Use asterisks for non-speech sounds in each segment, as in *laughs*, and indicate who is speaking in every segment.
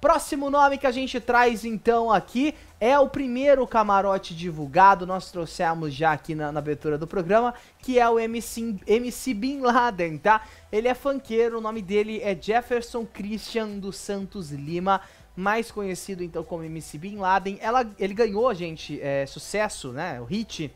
Speaker 1: Próximo nome que a gente traz então aqui é o primeiro camarote divulgado, nós trouxemos já aqui na, na abertura do programa, que é o MC, MC Bin Laden, tá? Ele é funkeiro, o nome dele é Jefferson Christian dos Santos Lima, mais conhecido então como MC Bin Laden. Ela, ele ganhou, gente, é, sucesso, né? O hit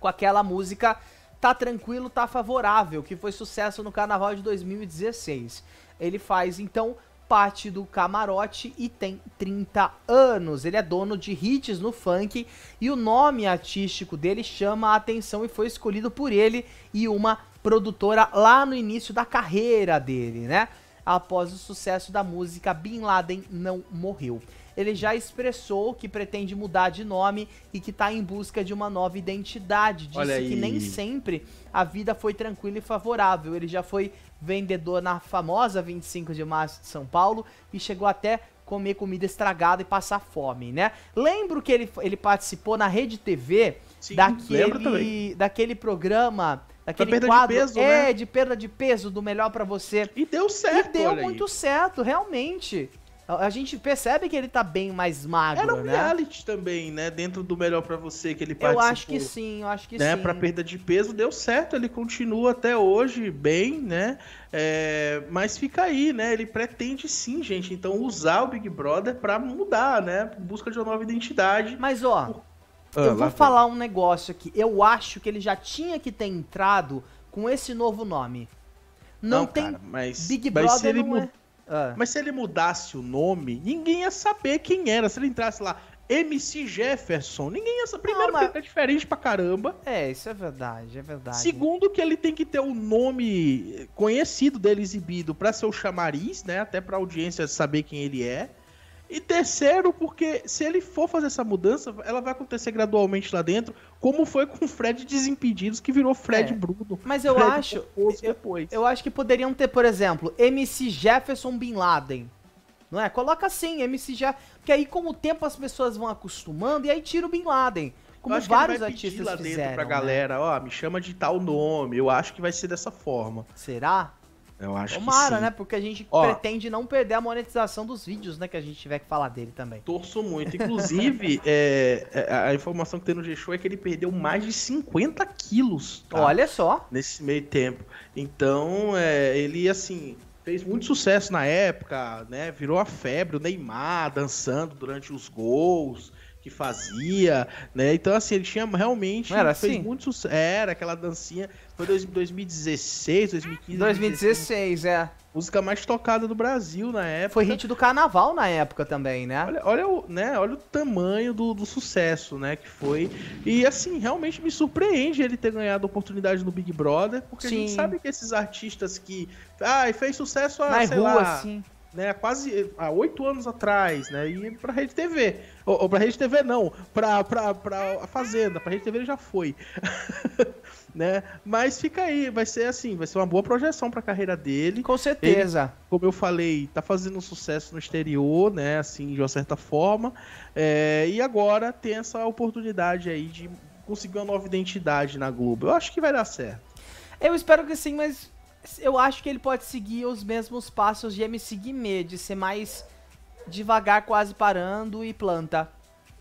Speaker 1: com aquela música Tá Tranquilo, Tá Favorável, que foi sucesso no carnaval de 2016. Ele faz então parte do Camarote e tem 30 anos. Ele é dono de hits no funk e o nome artístico dele chama a atenção e foi escolhido por ele e uma produtora lá no início da carreira dele, né? após o sucesso da música Bin Laden Não Morreu. Ele já expressou que pretende mudar de nome e que está em busca de uma nova identidade. Disse que nem sempre a vida foi tranquila e favorável. Ele já foi vendedor na famosa 25 de março de São Paulo e chegou até comer comida estragada e passar fome, né? Lembro que ele, ele participou na Rede TV Sim, daquele, daquele programa Daquele perda quadro, de peso, né? é, né? de perda de peso, do melhor para você. E deu certo, E deu muito aí. certo, realmente. A, a gente percebe que ele tá bem mais magro, Era um né? reality
Speaker 2: também, né? Dentro do melhor para você que ele participou. Eu acho que sim,
Speaker 1: eu acho que né? sim. Pra
Speaker 2: perda de peso, deu certo. Ele continua até hoje bem, né? É, mas fica aí, né? Ele pretende sim, gente. Então,
Speaker 1: usar o Big Brother pra mudar, né? Busca de uma nova identidade. Mas, ó... Por ah, eu vou falar um negócio aqui. Eu acho que ele já tinha que ter entrado com esse novo nome. Não, não tem cara, mas, Big Brother mas se ele não é... ah. Mas se ele mudasse o
Speaker 2: nome, ninguém ia saber quem era. Se ele entrasse lá, MC Jefferson, ninguém ia saber.
Speaker 1: Primeiro, não, mas... que ele é diferente pra caramba. É, isso é verdade, é verdade.
Speaker 2: Segundo, que ele tem que ter o nome conhecido dele exibido pra seu chamariz, né? Até pra audiência saber quem ele é. E terceiro, porque se ele for fazer essa mudança, ela vai acontecer gradualmente
Speaker 1: lá dentro, como foi com o Fred Desimpedidos, que virou Fred é. Bruno. Mas eu Fred acho. Depois. Eu, acho que poderiam ter, por exemplo, MC Jefferson Bin Laden. Não é? Coloca assim, MC já. Porque aí, com o tempo, as pessoas vão acostumando e aí tira o Bin Laden. Como vários artistas lá fizeram, dentro pra né?
Speaker 2: galera, ó, me chama de tal nome, eu acho que vai ser dessa forma. Será? Eu acho Tomara, né?
Speaker 1: Porque a gente Ó, pretende não perder a monetização dos vídeos, né? Que a gente tiver que falar dele também. Torço muito. Inclusive,
Speaker 2: *laughs* é, é a informação que tem no G-Show é que ele perdeu mais de 50 quilos. Tá? Olha só. Nesse meio tempo. Então, é, ele, assim, fez muito sucesso na época, né? Virou a febre, o Neymar dançando durante os gols que fazia, né? Então, assim, ele tinha realmente Não era fez assim? muito sucesso. Era aquela dancinha. Foi 2016,
Speaker 1: 2015. 2016, 2016, é. Música mais tocada do Brasil na época. Foi hit do carnaval na época também, né? Olha,
Speaker 2: olha o, né, olha o tamanho do, do, sucesso, né? Que foi. E assim, realmente me surpreende ele ter ganhado oportunidade no Big Brother, porque sim. a gente sabe que esses artistas que. Ah, fez sucesso a. na sei rua, lá, assim né, quase há oito anos atrás, né, e para Rede TV. Ou, ou para Rede TV não, para pra, a Fazenda, para Rede TV ele já foi. *laughs* né? Mas fica aí, vai ser assim, vai ser uma boa projeção para a carreira dele. Com certeza. Ele, como eu falei, tá fazendo um sucesso no exterior, né, assim, de uma certa forma. É, e agora tem essa oportunidade
Speaker 1: aí de conseguir uma nova identidade na Globo. Eu acho que vai dar certo. Eu espero que sim, mas eu acho que ele pode seguir os mesmos passos de MC Guimê, de ser mais devagar, quase parando e planta.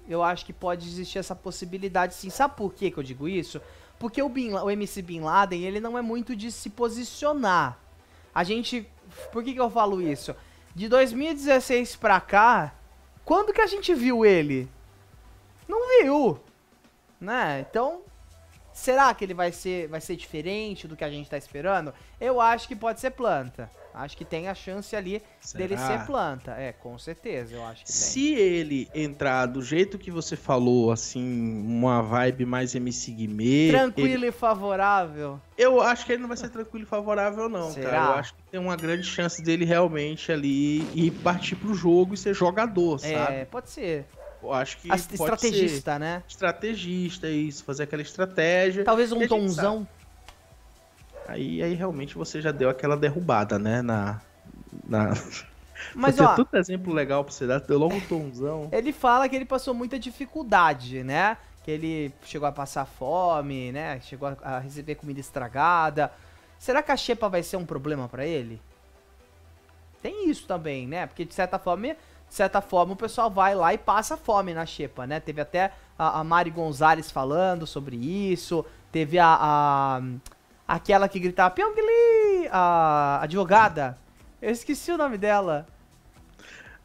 Speaker 1: Eu acho que pode existir essa possibilidade sim. Sabe por que, que eu digo isso? Porque o, Bin, o MC Bin Laden, ele não é muito de se posicionar. A gente... Por que, que eu falo isso? De 2016 pra cá, quando que a gente viu ele? Não viu, né? Então, Será que ele vai ser, vai ser diferente do que a gente tá esperando? Eu acho que pode ser planta. Acho que tem a chance ali Será? dele ser planta. É, com certeza, eu acho que
Speaker 2: Se tem. ele entrar do jeito que você falou, assim, uma vibe mais MC Guimê... Tranquilo ele... e favorável. Eu acho que ele não vai ser tranquilo e favorável, não, Será? cara. Eu acho que tem uma grande chance dele realmente ali ir partir pro jogo e ser jogador, é, sabe? É,
Speaker 1: pode ser
Speaker 2: acho que. estrategista, né? Estrategista, isso, fazer aquela estratégia. Talvez um tonzão. Aí, aí realmente você já deu aquela derrubada, né? Na. na...
Speaker 1: *laughs* Mas ó,
Speaker 2: tanto exemplo legal pra você dar, deu logo um tonzão.
Speaker 1: *laughs* Ele fala que ele passou muita dificuldade, né? Que ele chegou a passar fome, né? Chegou a receber comida estragada. Será que a Xepa vai ser um problema para ele? Tem isso também, né? Porque de certa forma de certa forma, o pessoal vai lá e passa fome na xepa, né? Teve até a, a Mari Gonzalez falando sobre isso, teve a, a aquela que gritava Pyongli, a advogada. Eu esqueci o nome dela.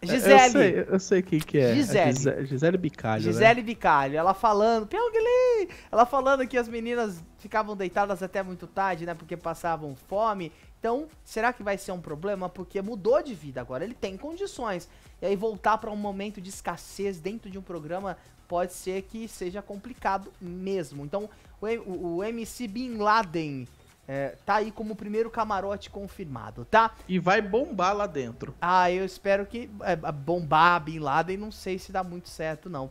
Speaker 1: É, Gisele. Eu sei,
Speaker 2: eu sei quem que é. é Gisele. Gisele, Gisele Bicalho. Né? Gisele
Speaker 1: né? Bicalho. Ela falando, Pyongli! Ela falando que as meninas ficavam deitadas até muito tarde, né? Porque passavam fome. Então, será que vai ser um problema? Porque mudou de vida agora, ele tem condições. E aí voltar para um momento de escassez dentro de um programa pode ser que seja complicado mesmo. Então, o, o, o MC Bin Laden é, tá aí como o primeiro camarote confirmado, tá? E vai bombar lá dentro. Ah, eu espero que é, bombar Bin Laden, não sei se dá muito certo não.